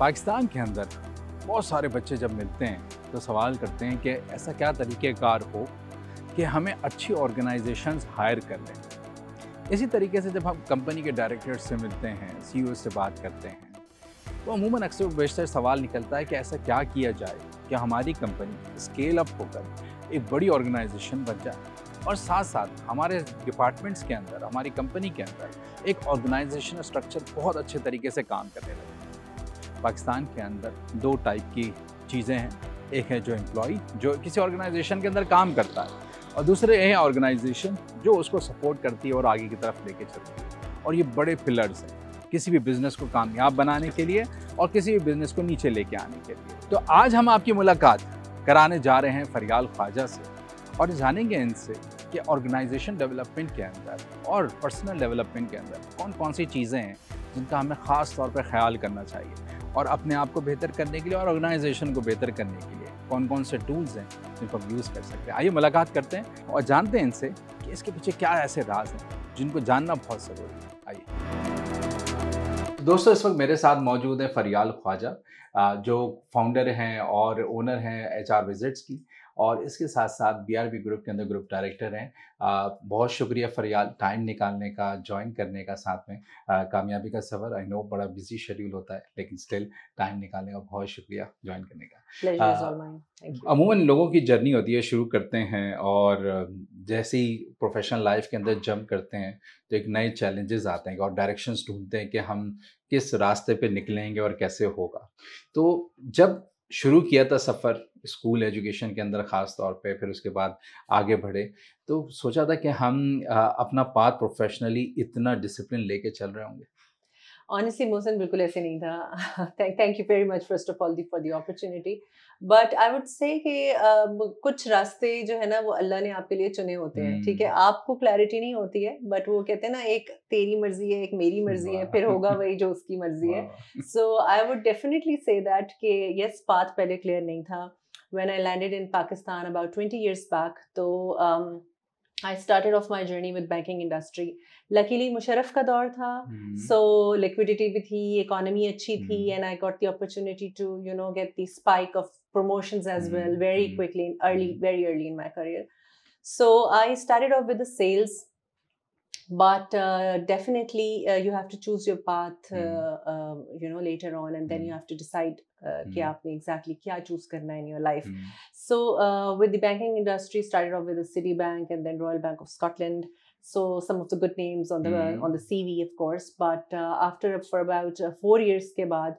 पाकिस्तान के अंदर बहुत सारे बच्चे जब मिलते हैं तो सवाल करते हैं कि ऐसा क्या तरीक़ेकार हो कि हमें अच्छी ऑर्गेनाइजेशंस हायर कर लें इसी तरीके से जब हम कंपनी के डायरेक्टर से मिलते हैं सी e से बात करते हैं तो अमूमन अक्सर बेशतर सवाल निकलता है कि ऐसा क्या किया जाए कि हमारी कंपनी स्केल अप होकर एक बड़ी ऑर्गेनाइजेशन बन जाए और साथ साथ हमारे डिपार्टमेंट्स के अंदर हमारी कंपनी के अंदर एक ऑर्गेनाइजेशन स्ट्रक्चर बहुत अच्छे तरीके से काम करने लगे पाकिस्तान के अंदर दो टाइप की चीज़ें हैं एक है जो एम्प्लॉय जो किसी ऑर्गेनाइजेशन के अंदर काम करता है और दूसरे हैं ऑर्गेनाइजेशन जो उसको सपोर्ट करती है और आगे की तरफ लेके चलती है और ये बड़े पिलर्स हैं किसी भी बिज़नेस को कामयाब बनाने के लिए और किसी भी बिज़नेस को नीचे लेके आने के लिए तो आज हम आपकी मुलाकात कराने जा रहे हैं फरियाल ख्वाजा से और जानेंगे इनसे कि ऑर्गेनाइजेशन डेवलपमेंट के अंदर और पर्सनल डेवलपमेंट के अंदर कौन कौन सी चीज़ें हैं जिनका हमें ख़ास तौर पर ख्याल करना चाहिए और अपने आप को बेहतर करने के लिए और ऑर्गेनाइजेशन को बेहतर करने के लिए कौन कौन से टूल्स हैं जिनको हम यूज़ कर सकते हैं आइए मुलाकात करते हैं और जानते हैं इनसे कि इसके पीछे क्या ऐसे राज हैं जिनको जानना बहुत ज़रूरी है आइए दोस्तों इस वक्त मेरे साथ मौजूद हैं फरियाल ख्वाजा जो फाउंडर हैं और ओनर हैं एच आर विजिट्स की और इसके साथ साथ बीआरबी ग्रुप के अंदर ग्रुप डायरेक्टर हैं बहुत शुक्रिया फरियाल टाइम निकालने का ज्वाइन करने का साथ में कामयाबी का सफ़र आई नो बड़ा बिजी शेड्यूल होता है लेकिन स्टिल टाइम निकालने का बहुत शुक्रिया ज्वाइन करने का अमूमन लोगों की जर्नी होती है शुरू करते हैं और जैसे ही प्रोफेशनल लाइफ के अंदर जंप करते हैं तो एक नए चैलेंजेस आते हैं और डायरेक्शन ढूंढते हैं कि हम किस रास्ते पे निकलेंगे और कैसे होगा तो जब शुरू किया था सफ़र स्कूल एजुकेशन के अंदर ख़ास तौर पे फिर उसके बाद आगे बढ़े तो सोचा था कि हम अपना पाथ प्रोफेशनली इतना डिसिप्लिन लेके चल रहे होंगे ऑनेस्टली मोहसन बिल्कुल ऐसे नहीं था thank you very much first of all the for the opportunity but I would say कि um, कुछ रास्ते जो है ना वो अल्लाह ने आपके लिए चुने होते हैं ठीक है हम्म। आपको क्लैरिटी नहीं होती है बट वो कहते हैं ना एक तेरी मर्जी है एक मेरी मर्जी है फिर होगा वही जो उसकी मर्जी है so I would definitely say that कि यस पाथ पहले क्लियर नहीं था when I landed in Pakistan about 20 years back, so um, I started off my journey with banking industry. Luckily, Musharraf ka daur tha, hmm. so liquidity bhi thi, economy achhi hmm. thi, and I got the opportunity to, you know, get the spike of promotions as hmm. well very mm-hmm. quickly, early, very early in my career. So I started off with the sales but uh, definitely uh, you have to choose your path mm. uh, hmm. um, you know later on and then mm. you have to decide mm. आपने exactly क्या choose करना in your life hmm. so uh, with the banking industry started off with the Citibank and then Royal Bank of Scotland so some of the good names on the mm on the CV, of course. But uh, after for about uh, four years, ke baad,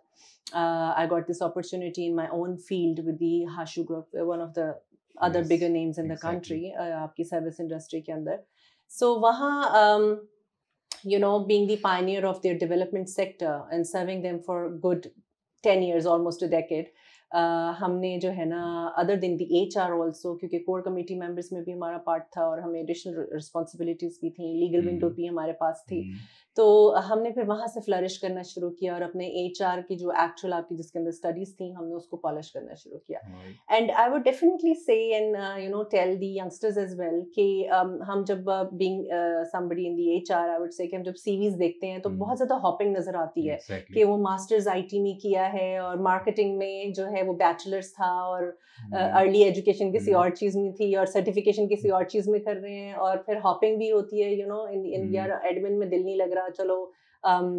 uh, I got this opportunity in my own field with the Hashu Group, uh, one of the other yes, bigger names in exactly. the country, uh, आपकी service industry के अंदर. So Vaha, um, you know, being the pioneer of their development sector and serving them for good 10 years, almost a decade, uh, humne jo other than the HR also, because core committee members may be our part tha, aur humne additional responsibilities bhi legal window bhi paas thi. तो हमने फिर वहाँ से flourish करना शुरू किया और अपने एच की जो एक्चुअल आपकी जिसके अंदर स्टडीज थी हमने उसको पॉलिश करना शुरू किया and I would definitely say and you know tell the youngsters as well कि हम जब being somebody in the H R I would say हम जब सीवीज देखते हैं तो hmm. बहुत ज़्यादा हॉपिंग नज़र आती है exactly. कि वो मास्टर्स आई में किया है और मार्केटिंग में जो है वो बैचलर्स था और अर्ली uh, एजुकेशन hmm. किसी hmm. और चीज़ में थी और सर्टिफिकेशन किसी और चीज़ में कर रहे हैं और फिर हॉपिंग भी होती है यू नो इन यार एडमिन में दिल नहीं लग रहा चलो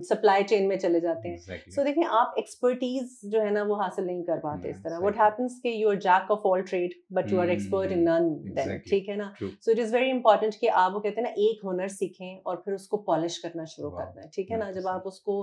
सप्लाई um, चेन में चले जाते हैं सो exactly. so, देखिए आप एक्सपर्टीज जो है ना वो हासिल नहीं कर पाते yeah, hmm, इस तरह वट हैपन्स के you are jack of all trade but you are expert in none ठीक है ना so it is very important कि आप वो कहते हैं ना एक हुनर सीखें और फिर उसको पॉलिश करना शुरू wow. करना है ठीक है ना जब आप उसको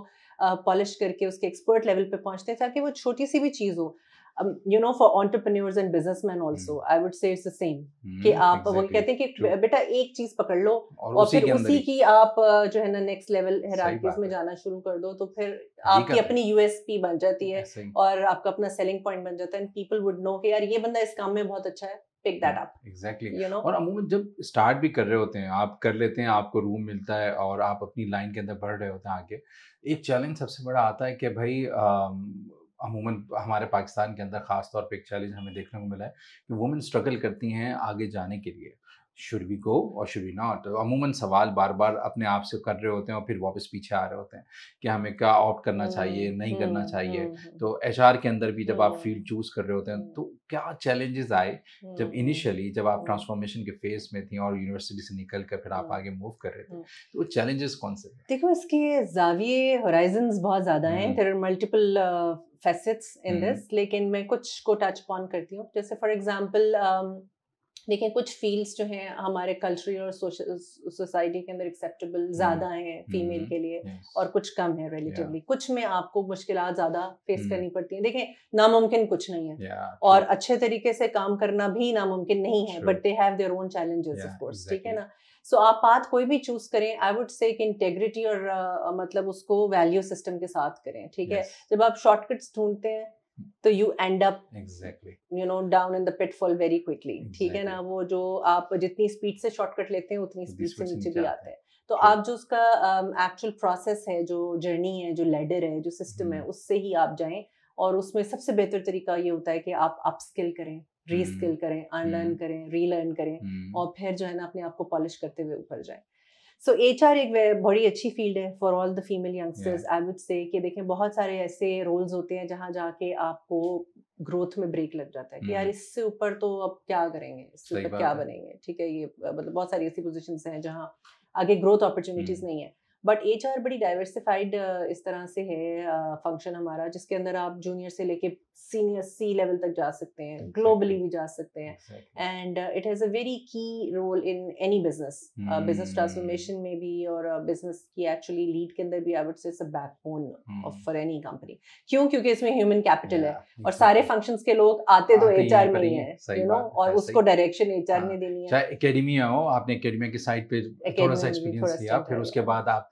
पॉलिश uh, करके उसके एक्सपर्ट लेवल पे पहुंचते हैं ताकि वो छोटी सी भी चीज़ हो you know for for and and businessmen also hmm. I would say it's hmm, कि आप exactly. वो कहते हैं कि बेटा एक चीज पकड़ लो और, और उसी फिर उसी की आप जो है ना नेक्स्ट लेवल हेरार्कीज में जाना शुरू कर दो तो फिर आपकी अपनी यूएसपी बन जाती है और आपका अपना सेलिंग पॉइंट बन जाता है एंड पीपल वुड नो कि यार ये बंदा इस काम में बहुत अच्छा है pick that up exactly you know और अमूमन जब स्टार्ट भी कर रहे होते हैं आप कर लेते हैं आपको रूम मिलता है और आप अपनी लाइन के अंदर बढ़ रहे होते हैं आगे एक चैलेंज सबसे बड़ा आता है कि भाई अमूमन हमारे पाकिस्तान के अंदर खासतौर पर एक चैलेंज हमें देखने को मिला है कि वुमेन स्ट्रगल करती हैं आगे जाने के लिए शुड वी गो और शुड वी नॉट अमूमन सवाल बार बार अपने आप से कर रहे होते हैं और फिर वापस पीछे आ रहे होते हैं कि हमें क्या ऑप्ट हम्म, हम्म, करना चाहिए नहीं करना चाहिए तो एच के अंदर भी जब आप फील्ड हम्म। चूज कर रहे होते हैं तो क्या चैलेंजेस आए जब इनिशियली जब आप ट्रांसफॉर्मेशन के फेज में थी और यूनिवर्सिटी से निकल कर फिर आप आगे मूव कर रहे थे तो चैलेंजेस कौन से देखो इसके जाविये होराइजन बहुत ज़्यादा हैं फिर मल्टीपल फेसिट्स इन दिस लेकिन मैं कुछ को टच ऑन करती हूँ जैसे फॉर एग्जाम्पल देखें कुछ फील्ड्स जो हैं हमारे कल्चर और सोसाइटी के अंदर एक्सेप्टेबल हम्म, ज़्यादा हैं फीमेल हम्म, के लिए और कुछ कम है रिलेटिवली yeah. कुछ में आपको मुश्किल ज़्यादा फेस हम्म. करनी पड़ती है देखें नामुमकिन कुछ नहीं है yeah, और अच्छे तरीके से काम करना भी नामुमकिन नहीं है but they have their own challenges of course ठीक है ना सो so, आप पाथ कोई भी चूज करें आई वुड से एक इंटेग्रिटी और uh, मतलब उसको वैल्यू सिस्टम के साथ करें ठीक yes. है जब आप शॉर्टकट्स ढूंढते हैं तो you end up exactly you know down in the pitfall very quickly ठीक है ना वो जो आप जितनी स्पीड से शॉर्टकट लेते हैं उतनी स्पीड से नीचे भी आते हैं तो आप जो उसका एक्चुअल um, प्रोसेस है जो जर्नी है जो लेडर है जो सिस्टम है hmm. उससे ही आप जाएं और उसमें सबसे बेहतर तरीका ये होता है कि आप अपस्किल करें रीस्किल hmm. करें अनलर्न hmm. करें रीलर्न करें और फिर जो है ना अपने आप को पॉलिश करते हुए ऊपर जाएं सो एच आर एक बड़ी अच्छी फील्ड है for all the female youngsters I would say कि देखें बहुत सारे ऐसे रोल्स होते हैं जहाँ जाके आपको ग्रोथ में ब्रेक लग जाता है कि यार mm-hmm. इससे ऊपर तो अब क्या करेंगे इससे ऊपर क्या बनेंगे ठीक है ये मतलब बहुत सारी ऐसी पोजिशन हैं जहाँ आगे ग्रोथ अपॉर्चुनिटीज mm-hmm. नहीं है बट एच आर बड़ी डाइवर्सिफाइड इस तरह से है फंक्शन uh, हमारा जिसके अंदर आप जूनियर से लेके सीनियर सी लेवल तक जा सकते हैं ग्लोबली भी जा सकते हैं and it has a very key role in any business business transformation में भी और बिजनेस uh, की एक्चुअली लीड के अंदर भी I would say it's a backbone of for any company क्यों क्योंकि इसमें ह्यूमन कैपिटल है और सारे फंक्शंस के लोग आते तो एच आर में ही है यू नो और उसको डायरेक्शन एच आर ने हाँ, देनी है चाहे एकेडमिया हो आपने एकेडमिया के साइड पे थोड़ा सा एक्सपीरियंस किया फिर उसके बाद आप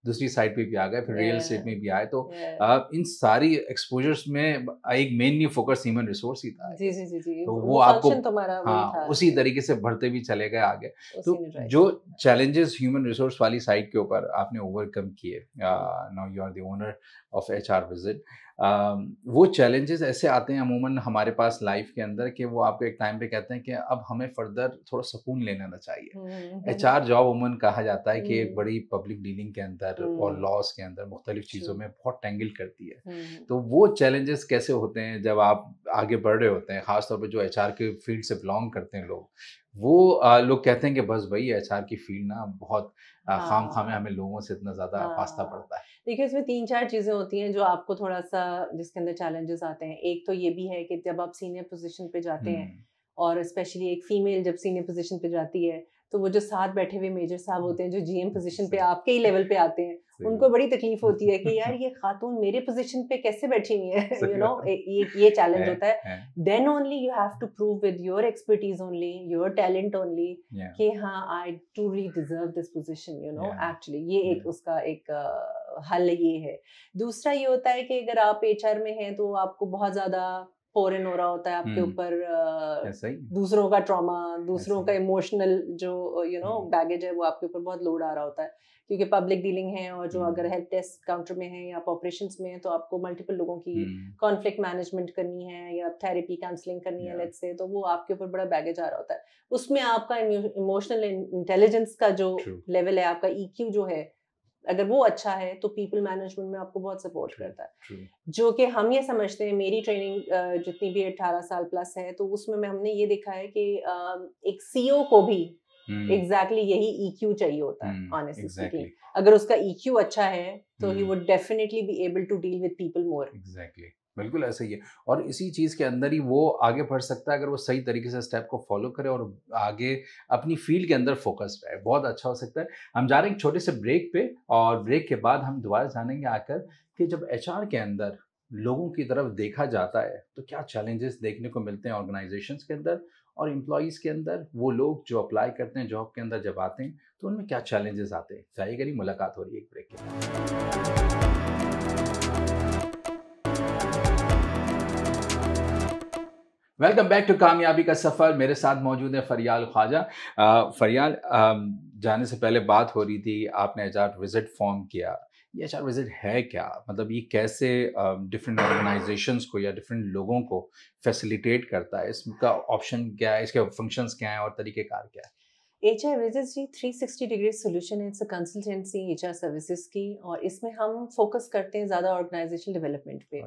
दूसरी साइड पे भी आ गए फिर रियल स्टेट में भी आए तो आप इन सारी एक्सपोजर्स में एक मेनली फोकस ह्यूमन रिसोर्स ही था जी जी जी जी तो वो आपको हाँ उसी तरीके से बढ़ते भी चले गए आगे तो जो चैलेंजेस ह्यूमन रिसोर्स वाली साइड के ऊपर आपने ओवरकम किए now you are the owner of H R visit वो चैलेंजेस ऐसे आते हैं अमूमन हमारे पास लाइफ के अंदर कि वो आपको एक टाइम पे कहते हैं कि अब हमें फर्दर थोड़ा सुकून लेना चाहिए एच आर जॉब अमूमन कहा जाता है कि एक हम्म। बड़ी पब्लिक डीलिंग के अंदर अंदर और लॉस के अंदर मुख्तलिफ चीज़ों में बहुत टेंगल करती है हम्म, हम्म। तो वो चैलेंजेस कैसे होते हैं जब आप आगे बढ़ रहे होते हैं खासतौर पर जो एच के फील्ड से बिलोंग करते हैं लोग वो लोग कहते हैं कि बस भाई एच की फील्ड ना बहुत खाम खाम है हमें लोगों से इतना ज़्यादा वास्ता हाँ। पड़ता है देखिए इसमें तीन चार चीज़ें होती हैं जो आपको थोड़ा सा जिसके अंदर चैलेंजेस आते हैं एक तो ये भी है कि जब आप सीनियर पोजिशन पर जाते हैं हम्म। और स्पेशली एक फीमेल जब सीनियर पोजीशन पे जाती है तो वो जो साथ बैठे हुए मेजर साहब होते हैं जो जीएम पोजीशन पे आपके ही लेवल पे आते हैं उनको बड़ी तकलीफ होती है कि यार ये खातून मेरे पोजीशन पे कैसे बैठी हुई है यू नो ये ये चैलेंज होता है then only you have to prove with your expertise only your talent only कि हाँ I truly deserve this position you know actually ये एक उसका एक हल ये है दूसरा ये होता है कि अगर आप एच में हैं तो आपको बहुत ज़्यादा फोर इन हो रहा होता है आपके हम्म। ऊपर दूसरों का ट्रॉमा दूसरों का इमोशनल जो यू नो बैगेज है वो आपके ऊपर बहुत लोड आ रहा होता है क्योंकि पब्लिक डीलिंग है और जो अगर हेल्प डेस्क काउंटर में है या आप ऑपरेशन में है तो आपको मल्टीपल लोगों की कॉन्फ्लिक्ट हम्म। मैनेजमेंट करनी है या थेरेपी काउंसलिंग करनी है लेट्स से तो वो आपके ऊपर बड़ा बैगेज आ रहा होता है उसमें आपका इमोशनल इंटेलिजेंस का जो लेवल है आपका ई e जो है अगर वो अच्छा है तो पीपल मैनेजमेंट में आपको बहुत सपोर्ट करता है जो कि हम ये समझते हैं मेरी ट्रेनिंग जितनी भी अट्ठारह साल प्लस है तो उसमें में हमने ये देखा है कि एक सीईओ e को भी एग्जैक्टली hmm. exactly यही ईक्यू e चाहिए होता है ऑनेस्टली hmm, exactly. अगर उसका ईक्यू e अच्छा है तो he would definitely be able to deal with people more exactly बिल्कुल ऐसा ही है और इसी चीज़ के अंदर ही वो आगे बढ़ सकता है अगर वो सही तरीके से स्टेप को फॉलो करे और आगे अपनी फील्ड के अंदर फोकस रहे बहुत अच्छा हो सकता है हम जा रहे हैं एक छोटे से ब्रेक पे और ब्रेक के बाद हम दोबारा जानेंगे आकर कि जब एच के अंदर लोगों की तरफ देखा जाता है तो क्या चैलेंजेस देखने को मिलते हैं ऑर्गेनाइजेशन के अंदर और इम्प्लॉयज़ के अंदर वो लोग जो अप्लाई करते हैं जॉब के अंदर जब आते हैं तो उनमें क्या चैलेंजेस आते हैं जाहिर मुलाकात हो रही है एक ब्रेक के वेलकम बैक टू कामयाबी का सफ़र मेरे साथ मौजूद है फरियाल ख्वाजा फरियाल जाने से पहले बात हो रही थी आपने एच विज़िट फॉर्म किया ये एच विज़िट है क्या मतलब ये कैसे डिफरेंट uh, ऑर्गेनाइजेशंस को या डिफरेंट लोगों को फैसिलिटेट करता है इसका ऑप्शन क्या है इसके फंक्शंस क्या हैं और तरीक़ेकार क्या है H I G three sixty degree solution it's a consultancy H R services की और इसमें हम फोकस करते हैं ज़्यादा ऑर्गेनाइजेशन डेवलपमेंट पे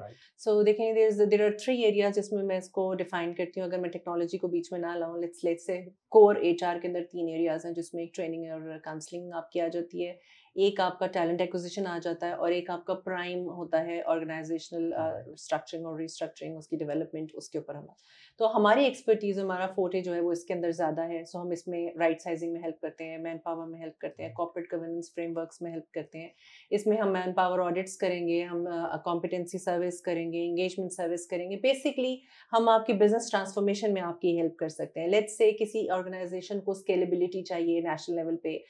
सो देखें there is there are three area जिसमें मैं इसको डिफाइन करती हूँ अगर मैं टेक्नोलॉजी को बीच में ना लाऊँ let's let's say core H के अंदर तीन एरियाज हैं जिसमें एक ट्रेनिंग और काउंसलिंग आपकी आ जाती है एक आपका टैलेंट एक्विजिशन आ जाता है और एक आपका प्राइम होता है ऑर्गेनाइजेशनल स्ट्रक्चरिंग uh, और रिस्ट्रक्चरिंग उसकी डेवलपमेंट उसके ऊपर हमारा तो हमारी एक्सपर्टीज़ हमारा फोटे जो है वो इसके अंदर ज़्यादा है सो हम इसमें राइट साइजिंग में हेल्प करते हैं मैन पावर में हेल्प करते हैं कॉर्पोरेट गवर्नेंस फ्रेमवर्क में हेल्प करते हैं इसमें हम मैन पावर ऑडिट्स करेंगे हम कॉम्पिटेंसी सर्विस करेंगे इंगेजमेंट सर्विस करेंगे बेसिकली हम आपकी बिजनेस ट्रांसफॉर्मेशन में आपकी हेल्प कर सकते हैं लेट्स से किसी ऑर्गेनाइजेशन को स्केलेबिलिटी चाहिए नेशनल लेवल पे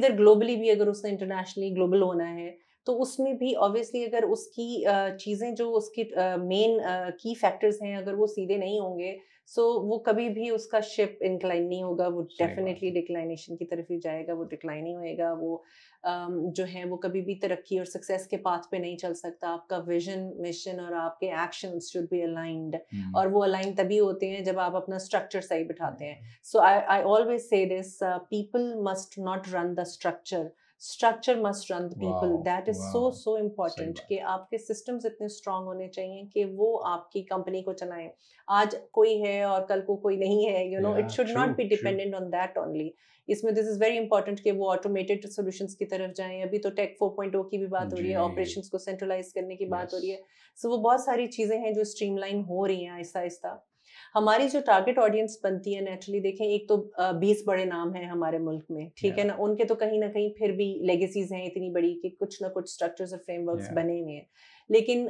इधर ग्लोबली भी अगर उसने इंटरनेशनली ग्लोबल होना है तो उसमें भी ऑब्वियसली अगर उसकी चीज़ें जो उसकी मेन की फैक्टर्स हैं अगर वो सीधे नहीं होंगे सो so, वो कभी भी उसका शिप इंक्लाइन नहीं होगा वो डेफिनेटली डिक्लाइनेशन की तरफ ही जाएगा वो डिक्लाइन ही होएगा वो जो है वो कभी भी तरक्की और सक्सेस के पाथ पे नहीं चल सकता आपका विजन मिशन और आपके एक्शन शुड बी अलाइंड और वो अलाइन तभी होते हैं जब आप अपना स्ट्रक्चर सही बिठाते हैं so I I always say this people must not run the structure structure must run people that is so so important कि आपके सिस्टम्स इतने स्ट्रांग होने चाहिए कि वो आपकी कंपनी को चलाएं आज कोई है और कल को कोई नहीं है you know it should not be dependent on that only इसमें दिस इज वेरी इंपॉर्टेंट कि वो ऑटोमेटेड सॉल्यूशंस की तरफ जाएं अभी तो टेक 4.0 की भी बात हो रही है ऑपरेशंस को सेंट्रलाइज करने की yes. बात हो रही है सो so, वो बहुत सारी चीजें हैं जो स्ट्रीमलाइन हो रही हैं आहिस्ता आहिस्ता हमारी जो टारगेट ऑडियंस बनती है नेचुरली देखें एक तो बीस बड़े नाम हैं हमारे मुल्क में ठीक है ना उनके तो कहीं ना कहीं फिर भी लेगेसीज हैं इतनी बड़ी कि कुछ ना कुछ स्ट्रक्चर्स और फ्रेमवर्क्स बने हुए हैं लेकिन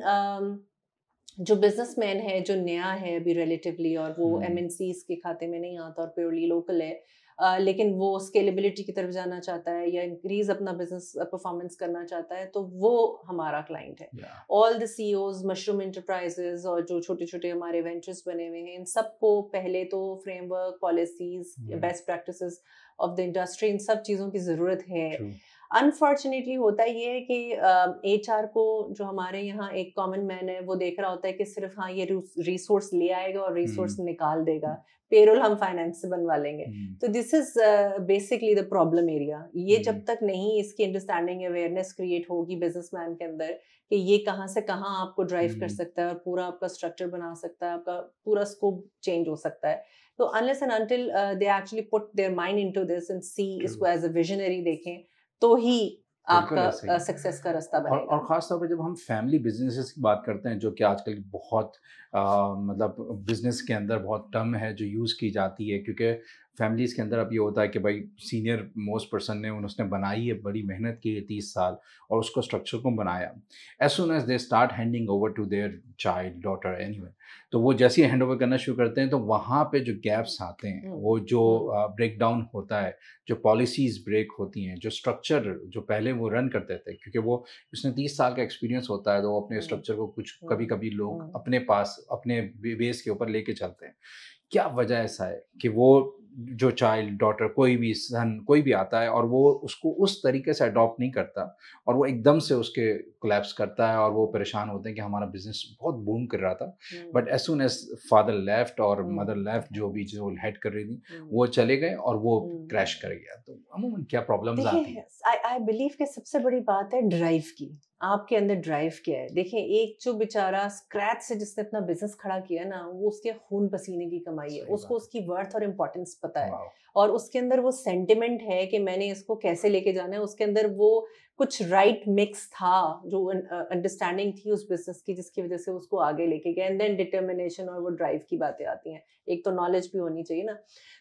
जो बिजनेसमैन है जो नया है अभी रिलेटिवली और वो एम hmm. के खाते में नहीं आता और प्योरली लोकल है लेकिन वो स्केलेबिलिटी की तरफ जाना चाहता है या इंक्रीज अपना बिजनेस परफॉर्मेंस करना चाहता है तो वो हमारा क्लाइंट है ऑल द सी मशरूम इंटरप्राइजेज और जो छोटे छोटे हमारे वेंचर्स बने हुए हैं इन सबको पहले तो framework policies best practice of the industry इन सब चीज़ों की ज़रूरत है अनफॉर्चुनेटली होता ये है कि एच uh, को जो हमारे यहाँ एक कॉमन मैन है वो देख रहा होता है कि सिर्फ हाँ ये रिसोर्स ले आएगा और रिसोर्स hmm. निकाल देगा पेरोल हम फाइनेंस से बनवा लेंगे हम्म। तो this is basically the problem area ये जब हम्म। तक नहीं इसकी अंडरस्टैंडिंग अवेयरनेस क्रिएट होगी बिजनेसमैन के अंदर कि ये कहाँ से कहाँ आपको ड्राइव कर हम्म। सकता है और पूरा आपका स्ट्रक्चर बना सकता है आपका पूरा स्कोप चेंज हो सकता है तो unless and until they actually put their mind into this and see इसको एज अ विजनरी देखें तो ही आपका सक्सेस का रास्ता बनेगा और, और ख़ास तौर पे जब हम फैमिली बिजनेस की बात करते हैं जो कि आजकल बहुत आ, मतलब बिजनेस के अंदर बहुत टर्म है जो यूज़ की जाती है क्योंकि फैमिलीज़ के अंदर अब ये होता है कि भाई सीनियर मोस्ट पर्सन ने उसने बनाई है बड़ी मेहनत की है तीस साल और उसको स्ट्रक्चर को बनाया as soon as they start handing over to their child daughter any तो वो जैसे ही हैंड ओवर करना शुरू करते हैं तो वहाँ पे जो गैप्स आते हैं हम्म, वो जो ब्रेक हम्म। डाउन होता है जो पॉलिसीज़ ब्रेक होती हैं जो स्ट्रक्चर जो पहले वो रन करते थे क्योंकि वो उसने तीस साल का एक्सपीरियंस होता है तो वो अपने स्ट्रक्चर हम्म, को कुछ कभी कभी लोग अपने पास अपने बेस के ऊपर लेके चलते हैं क्या वजह ऐसा है कि वो जो चाइल्ड डॉटर कोई भी सन कोई भी आता है और वो उसको उस तरीके से अडॉप्ट नहीं करता और वो एकदम से उसके कोलेप्स करता है और वो परेशान होते हैं कि हमारा बिजनेस बहुत बूम कर रहा था but as soon as father left और मदर हम्म। लेफ्ट जो भी जो हेड कर रही थी हम्म। वो चले गए और वो क्रैश हम्म। कर गया तो अमूमन क्या प्रॉब्लम आती है आई बिलीव कि सबसे बड़ी बात है ड्राइव की आपके अंदर ड्राइव क्या है देखें एक जो बेचारा स्क्रैच से जिसने अपना बिजनेस खड़ा किया ना वो उसके खून पसीने की कमाई है उसको उसकी वर्थ और इम्पोर्टेंस पता है और उसके अंदर वो सेंटिमेंट है कि मैंने इसको कैसे लेके जाना है उसके अंदर वो कुछ राइट right मिक्स था जो अंडरस्टैंडिंग uh, थी उस बिजनेस की जिसकी वजह से उसको आगे लेके गया एंड देन डिटर्मिनेशन और वो ड्राइव की बातें आती हैं एक तो नॉलेज भी होनी चाहिए ना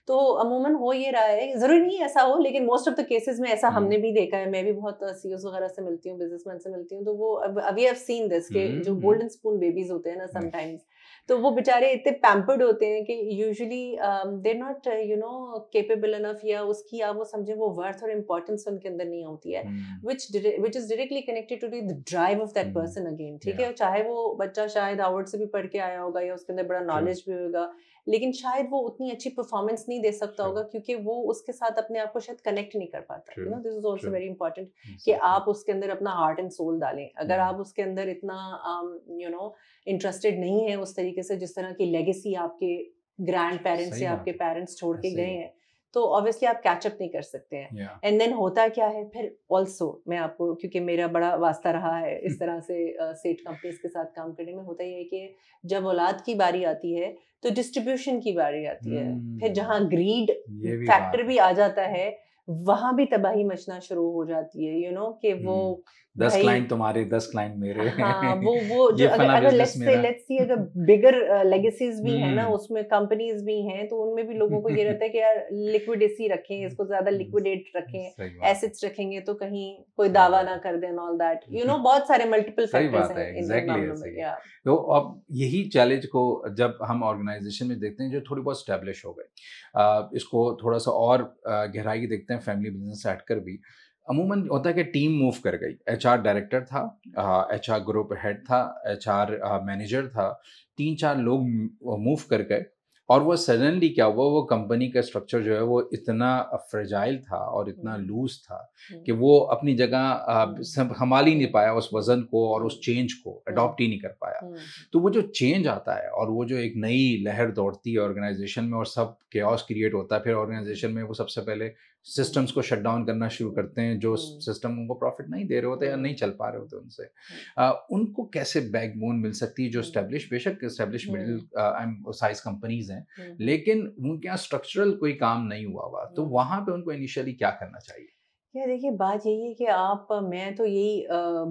तो अमूमन हो ये रहा है ज़रूरी नहीं ऐसा हो लेकिन मोस्ट ऑफ द केसेस में ऐसा हमने हम्म। भी देखा है मैं भी बहुत सी uh, e वगैरह से मिलती हूँ बिजनेस से मिलती हूँ तो वो अभी आई सीन दिस के जो गोल्डन स्पून बेबीज होते हैं ना समटाइम्स हम्म। तो वो बेचारे इतने पैम्पर्ड होते हैं कि usually they not you know के केपेबल इनफ या उसकी आप वो समझें वो वर्थ और इम्पोर्टेंस उनके अंदर नहीं होती है which which is directly connected to the drive of that person again ठीक है चाहे वो बच्चा शायद हार्वर्ड से भी पढ़ के आया होगा या उसके अंदर बड़ा नॉलेज भी होगा लेकिन शायद वो उतनी अच्छी परफॉर्मेंस नहीं दे सकता होगा क्योंकि वो उसके साथ अपने आप को शायद कनेक्ट नहीं कर पाता you know this is also very important कि आप उसके अंदर अपना हार्ट एंड सोल डालें अगर हम्म। आप उसके अंदर इतना यू नो इंटरेस्टेड नहीं है उस तरीके से जिस तरह की लेगेसी आपके ग्रैंड पेरेंट्स या आपके पेरेंट्स छोड़ के गए हैं तो ऑब्वियसली आप कैचअप नहीं कर सकते हैं एंड देन होता क्या है फिर ऑल्सो मैं आपको क्योंकि मेरा बड़ा वास्ता रहा है इस तरह से सेट uh, कंपनीज के साथ काम करने में होता ये है कि जब औलाद की बारी आती है तो डिस्ट्रीब्यूशन की बारी आती है फिर hmm. जहाँ ग्रीड फैक्टर भी आ जाता है वहां भी तबाही मचना शुरू हो जाती है यू you नो know, कि वो hmm. दस क्लाइंट तुम्हारे दस क्लाइंट मेरे हाँ, वो वो जो अगर लेट्स से लेट्स सी अगर बिगर लेगेसीज भी है ना हम्म। उसमें कंपनीज भी हैं तो उनमें भी लोगों को ये रहता है कि यार लिक्विड एसी रखें इसको ज्यादा लिक्विडेट रखें एसेट्स रखेंगे तो कहीं कोई दावा ना कर then all that you know बहुत सारे मल्टीपल फैक्टर्स हैं एग्जैक्टली तो अब यही चैलेंज को जब हम ऑर्गेनाइजेशन में देखते हैं जो थोड़ी बहुत स्टैब्लिश हो गए इसको थोड़ा सा और गहराई देखते हैं फैमिली बिजनेस से हटकर भी अमूमन होता है कि टीम मूव कर गई आर डायरेक्टर था हम्म। आर ग्रुप हेड था आर मैनेजर था तीन चार लोग मूव कर गए और वो सडनली क्या हुआ वो कंपनी का स्ट्रक्चर जो है वो इतना फ्रेजाइल था और इतना हम्म। लूज था हम्म। कि वो अपनी जगह संभाल ही नहीं पाया उस वजन को और उस चेंज को अडॉप्ट ही नहीं कर पाया तो वो जो चेंज आता है और वो जो एक नई लहर दौड़ती है ऑर्गेनाइजेशन में और सब के क्रिएट होता है फिर ऑर्गेनाइजेशन में वो सबसे पहले सिस्टम्स को शट डाउन करना शुरू करते हैं जो हम्म। सिस्टम उनको प्रॉफिट नहीं दे रहे होते या नहीं चल पा रहे होते उनसे आ, हम्म। उनको कैसे बैकबोन मिल सकती है जो स्टैब्लिश हम्म। बेशक स्टैब्लिश मिडिल साइज कंपनीज हैं लेकिन उनके यहाँ स्ट्रक्चरल कोई काम नहीं हुआ हुआ तो वहाँ पे उनको इनिशियली क्या करना चाहिए यार देखिए बात यही है कि आप मैं तो यही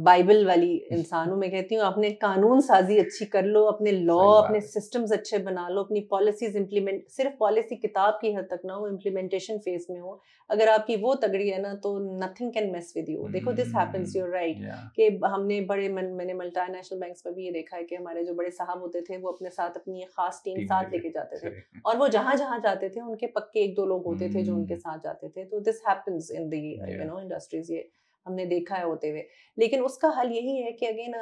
बाइबल वाली इंसान हूँ मैं कहती हूँ आपने कानून साजी अच्छी कर लो अपने लॉ अपने सिस्टम्स अच्छे बना लो अपनी पॉलिसीज इम्प्लीमेंट सिर्फ पॉलिसी किताब की हद तक ना हो इम्प्लीमेंटेशन फेज में हो अगर आपकी वो तगड़ी है ना तो nothing can mess with you देखो दिस है राइट कि हमने बड़े मन, मैंने मल्टा नेशनल बैंक में भी ये देखा है कि हमारे जो बड़े साहब होते थे वो अपने साथ अपनी खास टीम साथ लेके जाते थे और वो जहाँ जहाँ जाते थे उनके पक्के एक दो लोग होते थे जो उनके hmm. साथ जाते थे तो this happens in you know industries ये हमने देखा है होते हुए लेकिन उसका हल यही है कि अगेन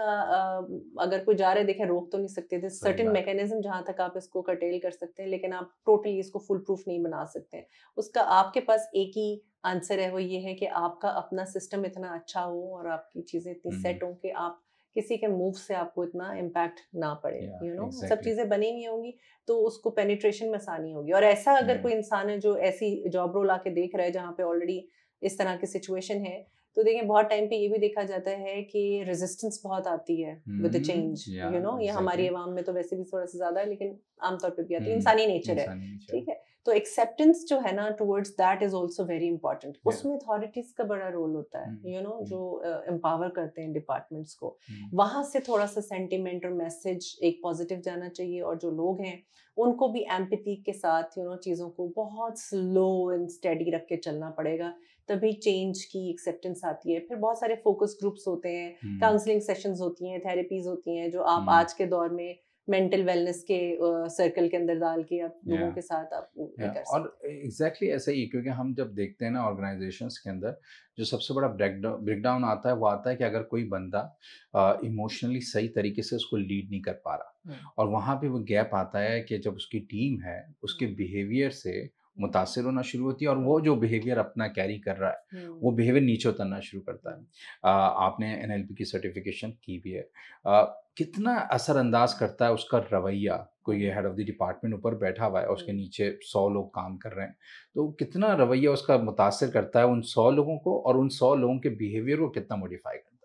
अगर कोई जा रहे देखे रोक तो नहीं सकते थे सर्टेन मैकेनिज्म जहां तक आप इसको कटेल कर सकते हैं लेकिन आप टोटली इसको फुल प्रूफ नहीं बना सकते उसका आपके पास एक ही आंसर है वो ये है कि आपका अपना सिस्टम इतना अच्छा हो और आपकी चीज़ें इतनी सेट हम्म, हम्म। हो कि आप किसी के मूव से आपको इतना इम्पैक्ट ना पड़े you yeah, no you know? exactly. सब चीज़ें बनी हुई होंगी तो उसको पेनिट्रेशन में आसानी होगी और ऐसा अगर yeah. हम्म। कोई इंसान है जो ऐसी जॉब रोल आके देख रहा है जहाँ पे ऑलरेडी इस तरह की सिचुएशन है तो देखिए बहुत टाइम पे ये भी देखा जाता है कि रेजिस्टेंस बहुत आती है with the change you know ये हमारी आवाम में तो वैसे भी थोड़ा सा ज्यादा है लेकिन आमतौर पर भी आती है हम्म, इंसानी नेचर है ठीक है तो एक्सेप्टेंस जो है ना towards that is also very important उसमें अथॉरिटीज का बड़ा रोल होता है यू हम्म, नो हम्म। जो एम्पावर करते हैं डिपार्टमेंट्स को वहां से थोड़ा सा सेंटिमेंट और मैसेज एक पॉजिटिव जाना चाहिए और जो लोग हैं उनको भी एम्पथी के साथ यू नो चीज़ों को बहुत स्लो एंड स्टडी रख के चलना पड़ेगा तभी चेंज की एक्सेप्टेंस आती है फिर बहुत सारे फोकस ग्रुप्स होते हैं काउंसलिंग हम्म। सेशंस होती हैं थेरेपीज होती हैं जो आप हम्म। आज के दौर में मेंटल वेलनेस के सर्कल के अंदर डाल के आप yeah. लोगों के साथ आप yeah. कर और एग्जैक्टली exactly ऐसा ही क्योंकि हम जब देखते हैं ना ऑर्गेनाइजेशंस के अंदर जो सबसे बड़ा ब्रेकडाउन ब्रेकडाउन आता है वो आता है कि अगर कोई बंदा इमोशनली uh, सही तरीके से उसको लीड नहीं कर पा रहा hmm. और वहाँ पे वो गैप आता है कि जब उसकी टीम है उसके बिहेवियर से मुतासर होना शुरू होती है और वो जो बिहेवियर अपना कैरी कर रहा है हम्म। वो बिहेवियर नीचे उतरना शुरू करता है आ, आपने एन की सर्टिफिकेशन की भी है आ, कितना असरअंदाज करता है उसका रवैया कोई हेड ऑफ द डिपार्टमेंट ऊपर बैठा हुआ है उसके हम्म। नीचे सौ लोग काम कर रहे हैं तो कितना रवैया उसका मुतासर करता है उन सौ लोगों को और उन सौ लोगों के बिहेवियर को कितना मॉडिफाई करता है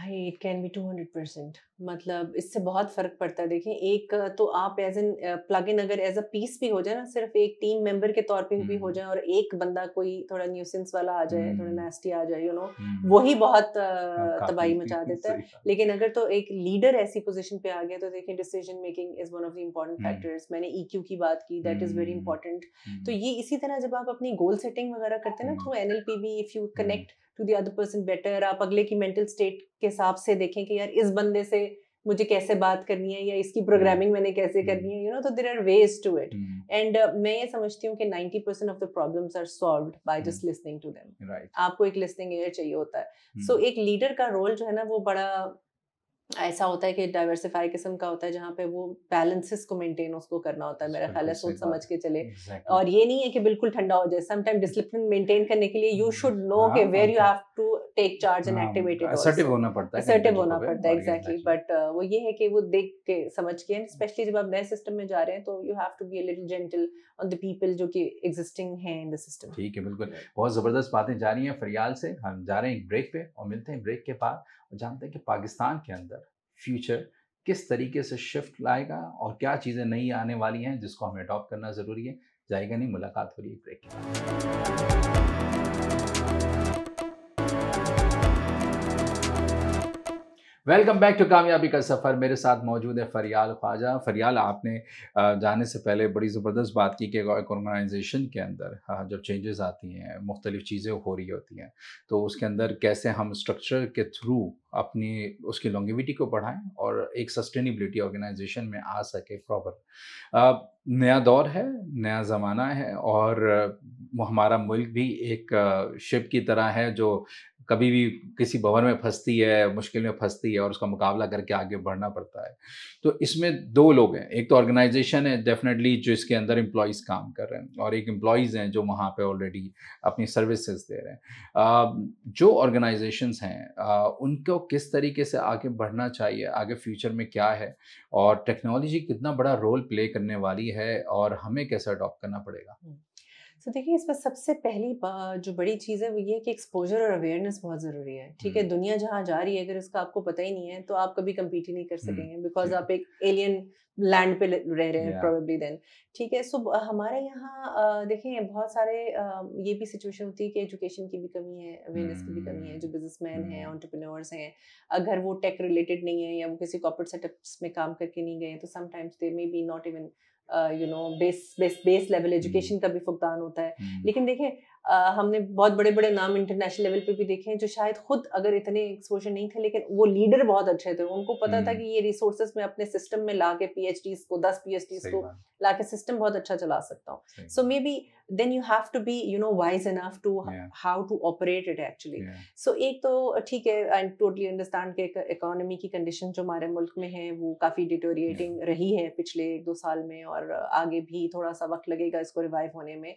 भाई it can be two hundred percent मतलब इससे बहुत फर्क पड़ता है देखिए एक तो आप एज एन प्लग इन अगर एज अ पीस भी हो जाए ना सिर्फ एक टीम मेंबर के तौर पे भी हो हम्म। जाए और एक बंदा कोई थोड़ा न्यूसेंस वाला आ जाए थोड़ा नेस्टी हम्म। आ जाए यू नो हम्म। वही बहुत हाँ, तबाही मचा देता है लेकिन अगर तो एक लीडर ऐसी पोजिशन पे आ गया तो देखिए decision making is one of the important factors मैंने ई e की बात की दैट इज वेरी इंपॉर्टेंट तो ये इसी तरह जब आप अपनी गोल सेटिंग वगैरह करते हैं ना थ्रू एन एल भी if you connect to the other person better आप अगले की मेंटल स्टेट के हिसाब से देखें कि यार इस बंदे से मुझे कैसे बात करनी है या इसकी प्रोग्रामिंग hmm. मैंने कैसे hmm. करनी है यू नो तो there are ways to it and मैं ये समझती हूँ कि ninety percent of the problems are solved by just listening to them आपको एक लिसनिंग एयर चाहिए होता है सो hmm. so, एक लीडर का रोल जो है ना वो बड़ा ऐसा होता है कि डाइवर्सिफाई किस्म का होता है जहाँ पे वो बैलेंसेस को मेंटेन उसको करना होता है मेरा ख्याल है सोच समझ के चले exactly. और ये नहीं है कि बिल्कुल ठंडा हो जाए समटाइम डिसिप्लिन मेंटेन करने के लिए यू शुड नो कि where you have to take charge and activated assertive होना पड़ता है असर्टिव होना पड़ता है एग्जैक्टली बट uh, वो ये है कि वो देख के समझ के एंड स्पेशली hmm. जब आप नए सिस्टम में जा रहे हैं तो you have to be little gentle on the people जो कि एग्जिस्टिंग हैं इन द सिस्टम ठीक है बिल्कुल बहुत जबरदस्त बातें जा रही हैं फरियाल से हम जा रहे हैं एक ब्रेक पे और मिलते हैं ब्रेक के बाद और जानते हैं कि पाकिस्तान के अंदर फ्यूचर किस तरीके से शिफ्ट लाएगा और क्या चीज़ें नई आने वाली हैं जिसको हमें अडॉप्ट करना ज़रूरी है जाएगा नहीं मुलाकात हो रही है ब्रेक वेलकम बैक टू कामयाबी का सफ़र मेरे साथ मौजूद है फरियाल ख्वाजा फरियाल आपने जाने से पहले बड़ी ज़बरदस्त बात की कि एक ऑर्गेनाइजेशन के अंदर जब चेंजेस आती हैं मुख्तलिफ चीज़ें हो रही होती हैं तो उसके अंदर कैसे हम स्ट्रक्चर के थ्रू अपनी उसकी लॉन्गिविटी को बढ़ाएं और एक सस्टेनेबिलिटी ऑर्गेनाइजेशन में आ सके प्रॉपर नया दौर है नया ज़माना है और हमारा मुल्क भी एक शिप की तरह है जो कभी भी किसी भवन में फंसती है मुश्किल में फंसती है और उसका मुकाबला करके आगे बढ़ना पड़ता है तो इसमें दो लोग हैं एक तो ऑर्गेनाइजेशन है डेफिनेटली जो इसके अंदर एम्प्लॉयज़ काम कर रहे हैं और एक एम्प्लॉयज़ हैं जो वहाँ पे ऑलरेडी अपनी सर्विसेज दे रहे हैं जो ऑर्गेनाइजेशन हैं उनको किस तरीके से आगे बढ़ना चाहिए आगे फ्यूचर में क्या है और टेक्नोलॉजी कितना बड़ा रोल प्ले करने वाली है और हमें कैसे अडॉप्ट करना पड़ेगा हम्म। तो देखिए इस पर सबसे पहली जो बड़ी चीज़ है वो ये कि एक्सपोजर और अवेयरनेस बहुत ज़रूरी है ठीक है दुनिया जहाँ जा रही है अगर उसका आपको पता ही नहीं है तो आप कभी कम्पीट ही नहीं कर सकेंगे बिकॉज आप एक एलियन लैंड पे रह रहे हैं प्रोबेबली देन ठीक है सो हमारे यहाँ देखें बहुत सारे ये भी सिचुएशन होती है कि एजुकेशन की भी कमी है अवेयरनेस की भी कमी है जो बिजनेस मैन है ऑन्टरप्रनोर्स हैं अगर वो टेक रिलेटेड नहीं है या वो किसी कॉर्पोरेट सेटअप्स में काम करके नहीं गए तो sometimes they may be not even you know base base base level education का भी फुकदान होता है hmm. लेकिन देखिए हमने बहुत बड़े बड़े नाम इंटरनेशनल लेवल पे भी देखे हैं जो शायद खुद अगर इतने एक्सपोजर नहीं थे लेकिन वो लीडर बहुत अच्छे थे उनको पता था हम्म। कि ये रिसोर्सेज मैं अपने सिस्टम में ला के पी को दस पी को ला के सिस्टम बहुत अच्छा चला सकता हूँ so may be then you have to be you know wise enough to how to operate it actually so एक तो ठीक है आई टोटली अंडरस्टैंड के इकोनॉमी की कंडीशन जो हमारे मुल्क में है वो काफ़ी डिटोरिएटिंग yeah. रही है पिछले एक दो साल में और आगे भी थोड़ा सा वक्त लगेगा इसको रिवाइव होने में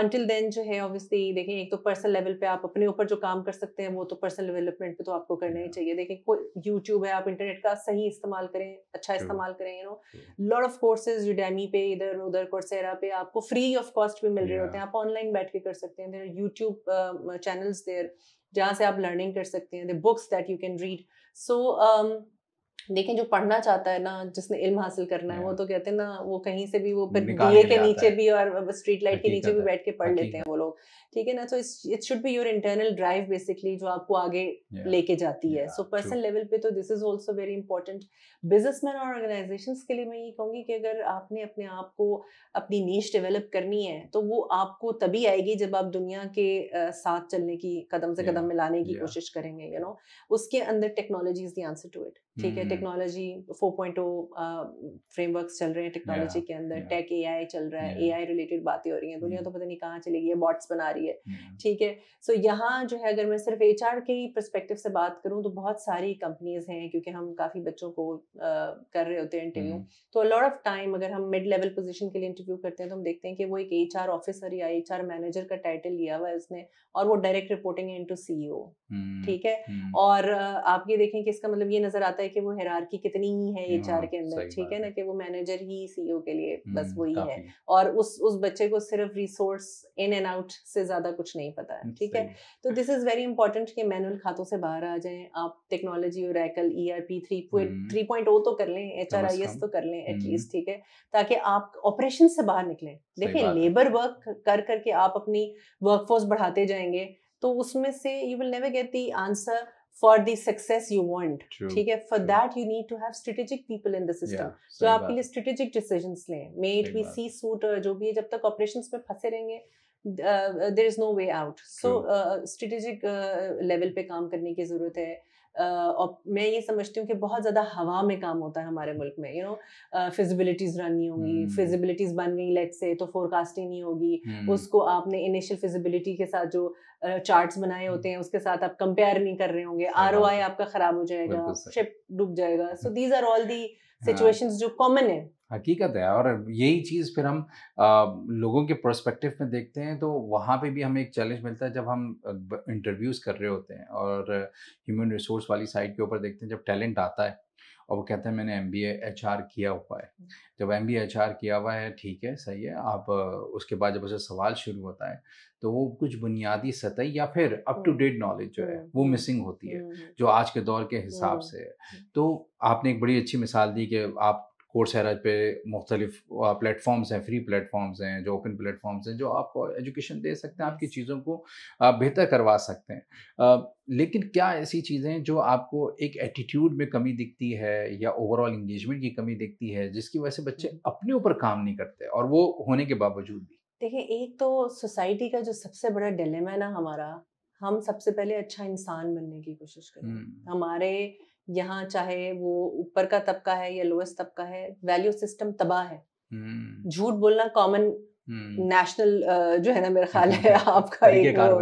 अनटिल देन जो है ऑब्वियसली देखें एक तो पर्सनल लेवल पे आप अपने ऊपर जो काम कर सकते हैं वो तो पर्सनल डेवलपमेंट पे तो आपको करना ही चाहिए देखें कोई यूट्यूब है आप इंटरनेट का सही इस्तेमाल करें अच्छा इस्तेमाल करें you know lot of courses Udemy पे इधर उधर कोर्सेरा पे आपको फ्री ऑफ कॉस्ट भी मिल रहे होते हैं आप ऑनलाइन बैठ के कर सकते हैं देर यूट्यूब चैनल्स देर जहाँ से आप लर्निंग कर सकते हैं the books that you can read so देखें जो पढ़ना चाहता है ना जिसने इल्म हासिल करना है वो हाँ। तो कहते हैं ना वो कहीं से भी वो फिर दिए के नीचे भी और स्ट्रीट लाइट के नीचे भी बैठ के पढ़ लेते हैं वो लोग ठीक है ना so it should be your internal drive basically जो आपको आगे लेके जाती है सो पर्सनल लेवल पे तो this is also very important businessman और ऑर्गेनाइजेशन के लिए मैं ये कहूँगी कि अगर आपने अपने आप को अपनी नीच डेवलप करनी है तो वो आपको तभी आएगी जब आप दुनिया के साथ चलने की कदम से कदम मिलाने की कोशिश करेंगे यू नो उसके अंदर technology is the answer to it ठीक है हम्म। टेक्नोलॉजी 4.0 फ्रेमवर्क चल रहे हैं टेक्नोलॉजी के अंदर टेक आई चल रहा है ए आई रिलेटेड बातें हो रही हैं दुनिया हम्म। तो पता नहीं कहाँ चलेगी है बॉट्स बना रही है हम्म। ठीक है सो यहाँ जो है अगर मैं सिर्फ एच के ही परस्पेक्टिव से बात करूँ तो बहुत सारी कंपनीज हैं क्योंकि हम काफ़ी बच्चों को कर रहे होते हैं इंटरव्यू तो लॉट ऑफ टाइम अगर हम मिड लेवल पोजिशन के लिए इंटरव्यू करते हैं तो हम देखते हैं कि वो एक एच ऑफिसर या एच मैनेजर का टाइटल लिया हुआ है उसने और वो डायरेक्ट रिपोर्टिंग इन टू ठीक है और आप ये देखें कि इसका मतलब ये नजर आता है है कि वो हेरारकी कितनी ही है एच हाँ, के अंदर ठीक है ना कि वो मैनेजर ही सीईओ e के लिए बस हम्म, वही है और उस उस बच्चे को सिर्फ रिसोर्स इन एंड आउट से ज्यादा कुछ नहीं पता है ठीक है तो दिस इज वेरी इंपॉर्टेंट कि मैनुअल खातों से बाहर आ जाए आप टेक्नोलॉजी और एकल E R P three three point O तो कर लें एच आर आई एस तो कर लें एटलीस्ट हम्म। ठीक है ताकि आप ऑपरेशन से बाहर निकलें देखिए लेबर वर्क कर करके आप अपनी वर्कफोर्स बढ़ाते जाएंगे तो उसमें से you will never get the answer for the success you want ठीक है for that you need to have strategic people in the system जो आपके लिए स्ट्रेटेजिक डिसीजन लें मेड बी सी सूट जो भी है जब तक ऑपरेशन में फंसे रहेंगे there is no way out so strategic level पे काम करने की जरूरत है और मैं ये समझती हूँ कि बहुत ज़्यादा हवा में काम होता है हमारे मुल्क में यू नो फिजिबिलिटीज़ रन नहीं फिजिबिलिटीज़ हम्म। बन गई लेट से तो फोरकास्टिंग नहीं होगी हम्म। उसको आपने इनिशियल फिजिबिलिटी के साथ जो चार्ट्स बनाए हम्म। होते हैं उसके साथ आप कंपेयर नहीं कर रहे होंगे आर आपका ख़राब हो जाएगा शिप डूब जाएगा so these are all the situations हाँ। जो कॉमन है हकीकत है और यही चीज़ फिर हम आ, लोगों के पर्सपेक्टिव में देखते हैं तो वहाँ पे भी हमें एक चैलेंज मिलता है जब हम इंटरव्यूज़ कर रहे होते हैं और ह्यूमन रिसोर्स वाली साइड के ऊपर देखते हैं जब टैलेंट आता है और वो कहते हैं मैंने एम बी एच आर किया हुआ है हम्म। जब एम बी एच आर किया हुआ है ठीक है सही है आप उसके बाद जब उसे सवाल शुरू होता है तो वो कुछ बुनियादी सतह या फिर अप टू डेट नॉलेज जो है हम्म। वो मिसिंग होती है हम्म। जो आज के दौर के हिसाब हम्म। से है तो आपने एक बड़ी अच्छी मिसाल दी कि आप कोर्स हैराज पे मुख्तलिफ प्लेटफॉर्म्स हैं फ्री प्लेटफॉर्म्स हैं जो ओपन प्लेटफॉर्म्स हैं जो आपको एजुकेशन दे सकते हैं आपकी चीज़ों को बेहतर करवा सकते हैं लेकिन क्या ऐसी चीज़ें जो आपको एक एटीट्यूड में कमी दिखती है या ओवरऑल इंगेजमेंट की कमी दिखती है जिसकी वजह से बच्चे अपने ऊपर काम नहीं करते और वो होने के बावजूद भी देखिए एक तो सोसाइटी का जो सबसे बड़ा डिलेमा है ना हमारा हम सबसे पहले अच्छा इंसान बनने की कोशिश करें हम्म। हमारे यहाँ चाहे वो ऊपर का तबका है या लोएस्ट तबका है वैल्यू सिस्टम तबाह है हम्म। झूठ बोलना कॉमन हम्म। नेशनल जो है ना मेरा ख्याल है आपका एक कार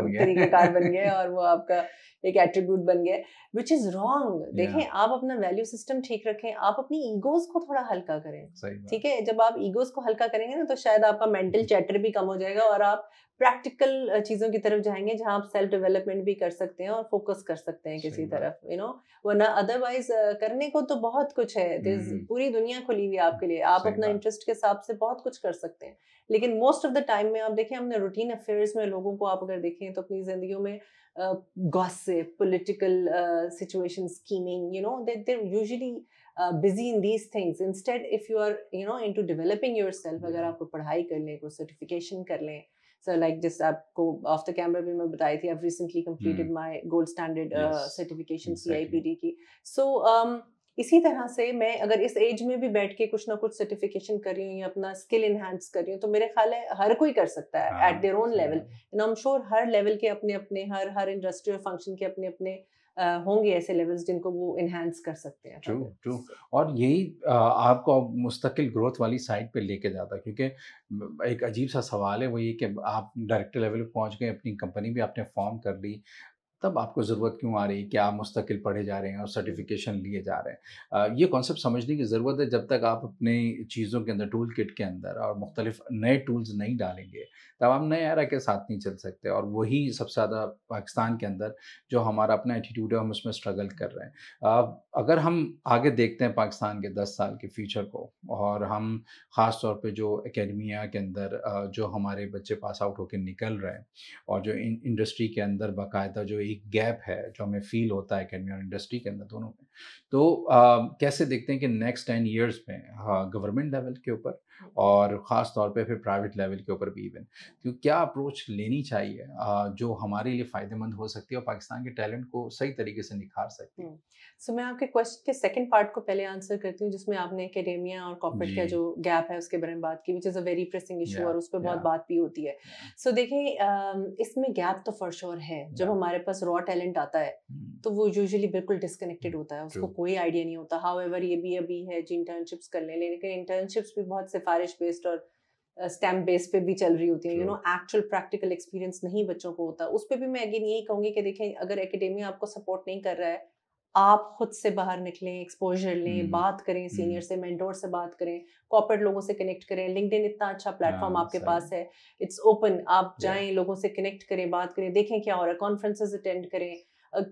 बन गया और वो आपका एक एट्रीब्यूट बन गया विच इज रॉन्ग देखें yeah. आप अपना वैल्यू सिस्टम ठीक रखें आप अपनी ईगोज को थोड़ा हल्का करें ठीक है जब आप ईगोज को हल्का करेंगे ना तो शायद आपका मेंटल हम्म। चैटर भी कम हो जाएगा और आप प्रैक्टिकल चीज़ों की तरफ जाएंगे जहां आप सेल्फ डेवलपमेंट भी कर सकते हैं और फोकस कर सकते हैं किसी तरफ यू नो वरना अदरवाइज करने को तो बहुत कुछ है mm-hmm. पूरी दुनिया खुली हुई आपके लिए आप अपना इंटरेस्ट के हिसाब से बहुत कुछ कर सकते हैं लेकिन मोस्ट ऑफ द टाइम में आप देखें हमने रूटीन अफेयर्स में लोगों को आप अगर देखें तो अपनी जिंदगी में uh, gossip, political uh, situation scheming, you know, that they're usually uh, busy in these things. Instead, if you are, you know, into developing yourself, अगर आपको पढ़ाई कर certification कर so like just आपको off the camera भी मैं बताई I've recently completed mm. my gold standard uh, yes. certification exactly. CIPD So um, इसी तरह से मैं अगर इस एज में भी बैठ के कुछ ना कुछ सर्टिफिकेशन कर रही हूँ या अपना स्किल इन्हांस कर रही हूँ तो मेरे ख्याल है हर कोई कर सकता है एट देर ओन लेवल नम श्योर हर लेवल के अपने अपने हर हर इंडस्ट्री और फंक्शन के अपने अपने होंगे ऐसे लेवल्स जिनको वो इनहेंस कर सकते हैं ट्रू ट्रू और यही आपको मुस्तकिल ग्रोथ वाली साइड पे लेके जाता है क्योंकि एक अजीब सा सवाल है वो ये कि आप डायरेक्टर लेवल पे पहुंच गए अपनी कंपनी भी आपने फॉर्म कर ली तब आपको ज़रूरत क्यों आ रही है क्या आप मुस्तकिल पढ़े जा रहे हैं और सर्टिफिकेशन लिए जा रहे हैं ये कॉन्सेप्ट समझने की ज़रूरत है जब तक आप अपने चीज़ों के अंदर टूल किट के अंदर और मुख्तलिफ नए टूल्स नहीं डालेंगे तब हम नए एरा के साथ नहीं चल सकते और वही सबसे ज़्यादा पाकिस्तान के अंदर जो हमारा अपना एटीट्यूड है हम उसमें स्ट्रगल कर रहे हैं अगर हम आगे देखते हैं पाकिस्तान के दस साल के फ्यूचर को और हम ख़ास तौर पर जो अकेडमिया के अंदर जो हमारे बच्चे पास आउट होकर निकल रहे हैं और जो इंडस्ट्री के अंदर बाकायदा जो एक एक गैप है जो हमें फील होता है अकेडमी और इंडस्ट्री के अंदर दोनों में तो आ, कैसे देखते हैं कि नेक्स्ट टेन ईयर्स में गवर्नमेंट हाँ, लेवल के ऊपर और ख़ास तौर पे फिर प्राइवेट लेवल के ऊपर भी इवन तो क्या अप्रोच लेनी चाहिए आ, जो हमारे लिए फ़ायदेमंद हो सकती है और पाकिस्तान के टैलेंट को सही तरीके से निखार सकती है सो हम्म। मैं आपके क्वेश्चन के सेकेंड पार्ट को पहले आंसर करती हूँ जिसमें आपने अकेडेमिया और कॉपरेट का जो गैप है उसके बारे में बात की which is a very pressing issue और उस पर बहुत बात भी होती है सो देखें इसमें गैप तो फॉर श्योर है जब हमारे पास पास रॉ टैलेंट आता है हम्म। तो वो यूजुअली बिल्कुल डिस्कनेक्टेड हम्म। होता है उसको कोई आइडिया नहीं होता हाउ एवर ये भी अभी है जी इंटर्नशिप्स कर लें लेकिन इंटर्नशिप्स भी बहुत सिफारिश बेस्ड और स्टैम्प बेस पे भी चल रही होती है you know actual practical experience नहीं बच्चों को होता उस पर भी मैं अगेन यही कहूंगी कि देखें अगर एकेडेमी आपको सपोर्ट नहीं कर रहा है आप खुद से बाहर निकलें एक्सपोजर लें हम्म। बात करें सीनियर हम्म। से मेंटोर से बात करें कॉपरेट लोगों से कनेक्ट करें लिंकड इतना अच्छा प्लेटफॉर्म हाँ, आपके पास है इट्स ओपन आप जाएं लोगों से कनेक्ट करें बात करें देखें क्या हो रहा है कॉन्फ्रेंसेज अटेंड करें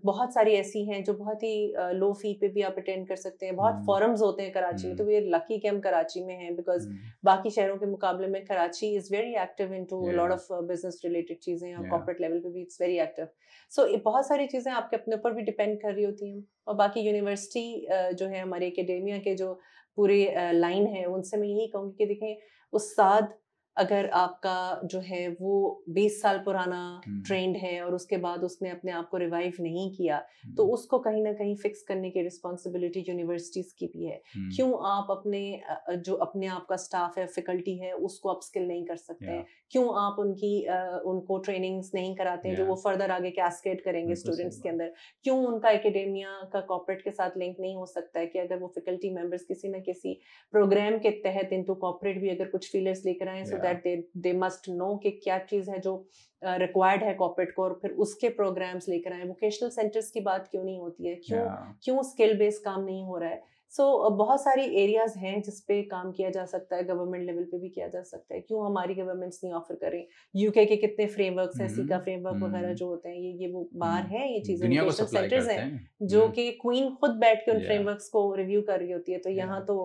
बहुत सारी ऐसी हैं जो बहुत ही लो फी पे भी आप अटेंड कर सकते हैं बहुत फॉरम्स हम्म। होते हैं कराची में तो वी आर लकी कि हम कराची में हैं बिकॉज हम्म। बाकी शहरों के मुकाबले में Karachi is very active into lot of business related चीज़ें और कॉर्पोरेट लेवल पे भी इट्स वेरी एक्टिव सो बहुत सारी चीज़ें आपके अपने ऊपर भी डिपेंड कर रही होती हैं और बाकी यूनिवर्सिटी जो है हमारे एकेडेमिया के जो पूरे लाइन है उनसे मैं यही कहूँगी कि देखें उस्ताद अगर आपका जो है वो 20 साल पुराना हम्म। ट्रेंड है और उसके बाद उसने अपने आप को रिवाइव नहीं किया तो हम्म। उसको कहीं ना कहीं फिक्स करने की रिस्पॉन्सिबिलिटी यूनिवर्सिटीज की भी है हम्म। क्यों आप अपने जो अपने आप का स्टाफ है फैकल्टी है उसको आप स्किल नहीं कर सकते हैं क्यों आप उनकी उनको ट्रेनिंग्स नहीं कराते हैं जो वो फर्दर आगे कैसकेट करेंगे स्टूडेंट्स के अंदर क्यों उनका एकेडेमिया का कॉपरेट के साथ लिंक नहीं हो सकता है कि अगर वो फैकल्टी मेम्बर्स किसी ना किसी प्रोग्राम के तहत तो कॉपरेट भी अगर कुछ फीलर्स लेकर आए that they they must know कि क्या चीज़ है जो रिक्वायर्ड uh, है कॉपरेट को और फिर उसके प्रोग्राम्स लेकर आए वोकेशनल सेंटर्स की बात क्यों नहीं होती है क्यों yeah. क्यों स्किल बेस्ड काम नहीं हो रहा है सो so, बहुत सारी एरियाज हैं जिसपे काम किया जा सकता है गवर्नमेंट लेवल पे भी किया जा सकता है क्यों हमारी गवर्नमेंट्स नहीं ऑफर कर रही यूके के कितने फ्रेमवर्क है सीका फ्रेमवर्क वगैरह hmm. जो होते हैं ये ये वो hmm. बाहर है ये चीजें सेंटर्स हैं जो hmm. कि क्वीन खुद बैठ के उन फ्रेमवर्क को रिव्यू कर रही होती है तो यहाँ तो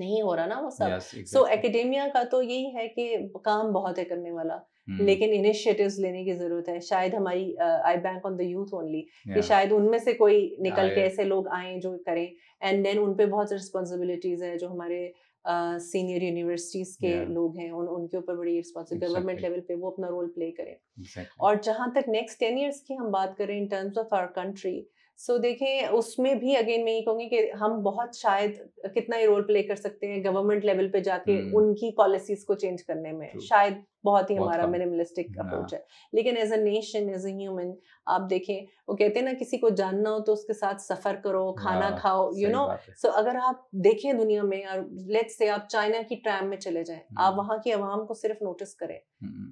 नहीं हो रहा ना वो सब सो एकेडेमिया का तो यही है कि काम बहुत है करने वाला hmm. लेकिन इनिशिएटिव्स लेने की जरूरत है शायद हमारी I bank on the youth only कि शायद उनमें से कोई निकल के ऐसे लोग आए जो करें एंड देन उन पे बहुत रिस्पॉन्सिबिलिटीज है जो हमारे सीनियर uh, यूनिवर्सिटीज के yeah. लोग हैं उन उनके ऊपर बड़ी रिस्पॉन्सिबिल गवर्नमेंट लेवल पे वो अपना रोल प्ले करें exactly. और जहाँ तक नेक्स्ट टेन ईयर्स की हम बात करें in terms of our country so so, देखें उसमें भी अगेन मैं ये कहूँगी कि हम बहुत शायद कितना ही रोल प्ले कर सकते हैं गवर्नमेंट लेवल पे जाके hmm. उनकी पॉलिसीज को चेंज करने में True. शायद बहुत ही बहुत हमारा मिनिमलिस्टिक अप्रोच हाँ। है लेकिन as a nation as a human आप देखें वो कहते हैं ना किसी को जानना हो तो उसके साथ सफर करो खाना हाँ, खाओ यू नो सो अगर आप देखें दुनिया में और लेट्स से आप चाइना की ट्रैम में चले जाएं आप हम्म। वहां की आवाम को सिर्फ नोटिस करें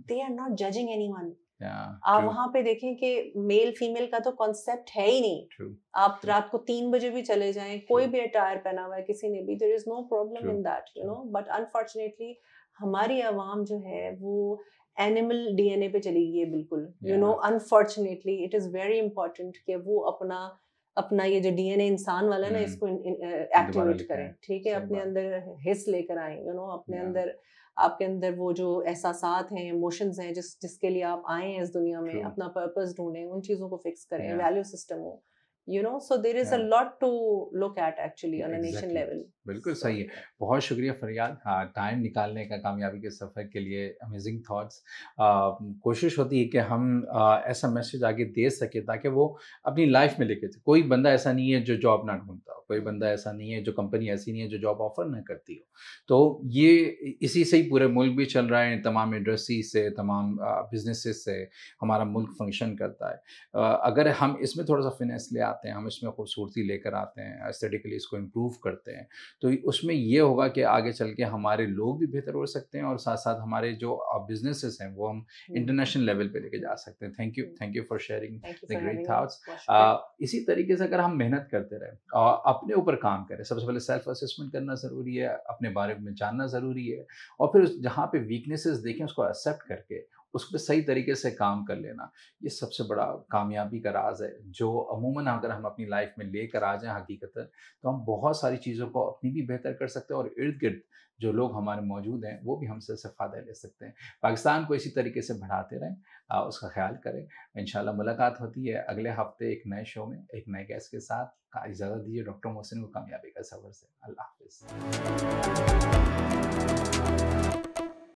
they are not judging anyone आप वहां पे देखें कि मेल फीमेल का तो कॉन्सेप्ट है ही नहीं true, आप true. रात को तीन बजे भी चले जाएं कोई भी अटायर पहना हुआ है किसी ने भी there is no problem in that you know but unfortunately हमारी आवाम जो है वो एनिमल डीएनए पे चली गई है बिल्कुल you know unfortunately it is very important कि वो अपना अपना ये जो डीएनए इंसान वाला ना hmm. इसको एक्टिवेट uh, करें ठीक है अपने अंदर हिस्स लेकर आए यू नो अपने अंदर आपके अंदर वो जो एहसास हैं इमोशंस हैं जिस जिसके लिए आप आए हैं इस दुनिया में अपना पर्पज ढूंढें उन चीज़ों को फिक्स करें वैल्यू सिस्टम हो you know so there is a lot to look at actually on nation level बिल्कुल सही है बहुत शुक्रिया फरियाद हाँ टाइम निकालने का कामयाबी के सफ़र के लिए अमेजिंग थॉट्स कोशिश होती है कि हम ऐसा मैसेज आगे दे सके ताकि वो अपनी लाइफ में लेके कोई बंदा ऐसा नहीं है जो जॉब ना ढूंढता हो कोई बंदा ऐसा नहीं है जो कंपनी ऐसी नहीं है जो जॉब ऑफर ना करती हो तो ये इसी से ही पूरे मुल्क भी चल रहा है तमाम इंडस्ट्री से तमाम बिजनेसिस से हमारा मुल्क फंक्शन करता है अगर हम इसमें थोड़ा सा फिनेस ले आते हैं हम इसमें खूबसूरती लेकर आते हैं एस्थेटिकली इसको इम्प्रूव करते हैं तो उसमें ये होगा कि आगे चल के हमारे लोग भी बेहतर हो सकते हैं और साथ साथ हमारे जो बिजनेसेस हैं वो हम इंटरनेशनल हम्म। लेवल पे लेके जा सकते हैं thank you thank you for sharing the great thoughts इसी तरीके से अगर हम मेहनत करते रहे और अपने ऊपर काम करें सबसे पहले सेल्फ असेसमेंट करना ज़रूरी है अपने बारे में जानना ज़रूरी है और फिर जहाँ पे वीकनेसेस देखें उसको एक्सेप्ट करके उस पर सही तरीके से काम कर लेना ये सबसे बड़ा कामयाबी का राज है जो अमूमन अगर हम अपनी लाइफ में लेकर आ जाएं हकीकत तो हम बहुत सारी चीज़ों को अपनी भी बेहतर कर सकते हैं और इर्द गिर्द जो लोग हमारे मौजूद हैं वो भी हमसे फ़ायदा ले सकते हैं पाकिस्तान को इसी तरीके से बढ़ाते रहें उसका ख्याल करें इन मुलाकात होती है अगले हफ्ते एक नए शो में एक नए गैस के साथ इजाज़त दीजिए डॉक्टर मोहसिन को कामयाबी का सफर से अल्लाह हाफिज़